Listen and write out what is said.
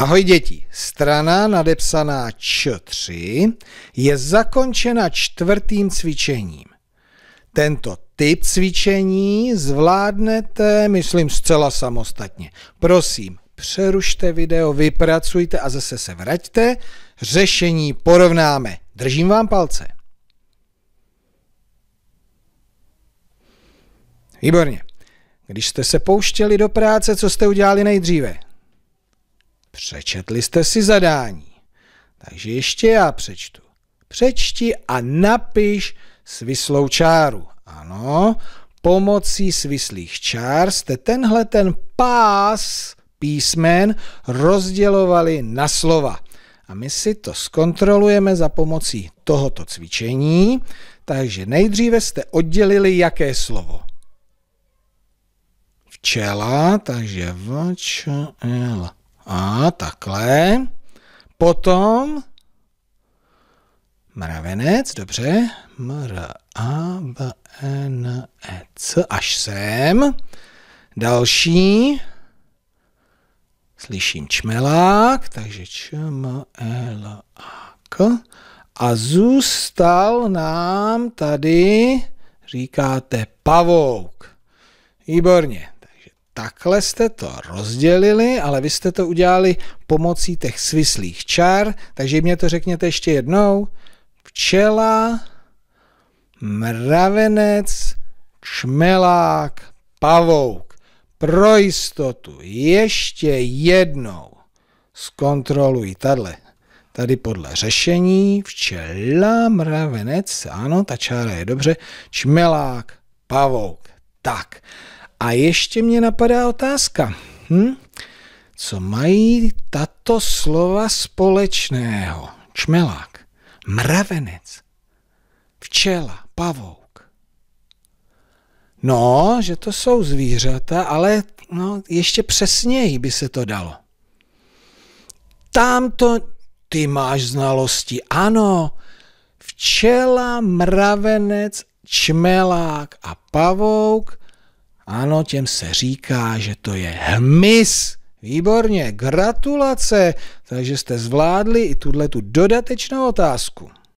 Ahoj děti, strana nadepsaná Č3 je zakončena čtvrtým cvičením. Tento typ cvičení zvládnete, myslím, zcela samostatně. Prosím, přerušte video, vypracujte a zase se vraťte. Řešení porovnáme. Držím vám palce. Výborně. Když jste se pouštěli do práce, co jste udělali nejdříve? Přečetli jste si zadání. Takže ještě já přečtu. Přečti a napiš svislou čáru. Ano, pomocí svislých čár jste tenhle ten pás písmen rozdělovali na slova. A my si to zkontrolujeme za pomocí tohoto cvičení. Takže nejdříve jste oddělili jaké slovo? Včela, takže včela. A takhle. Potom mravenec, dobře. Mr, a, b, e, n, e, c, až sem. Další. Slyším čmelák, takže č, m, e, l, a, k. A zůstal nám tady, říkáte, pavouk. Výborně takhle jste to rozdělili, ale vy jste to udělali pomocí těch svislých čar, takže mě to řekněte ještě jednou. Včela, mravenec, čmelák, pavouk. Pro jistotu ještě jednou zkontroluji tady, Tady podle řešení včela, mravenec, ano, ta čára je dobře, čmelák, pavouk. Tak. A ještě mě napadá otázka. Hm? Co mají tato slova společného? Čmelák, mravenec, včela, pavouk. No, že to jsou zvířata, ale no, ještě přesněji by se to dalo. Tam to ty máš znalosti. Ano, včela, mravenec, čmelák a pavouk ano, těm se říká, že to je hmyz. Výborně, gratulace. Takže jste zvládli i tuhle tu dodatečnou otázku.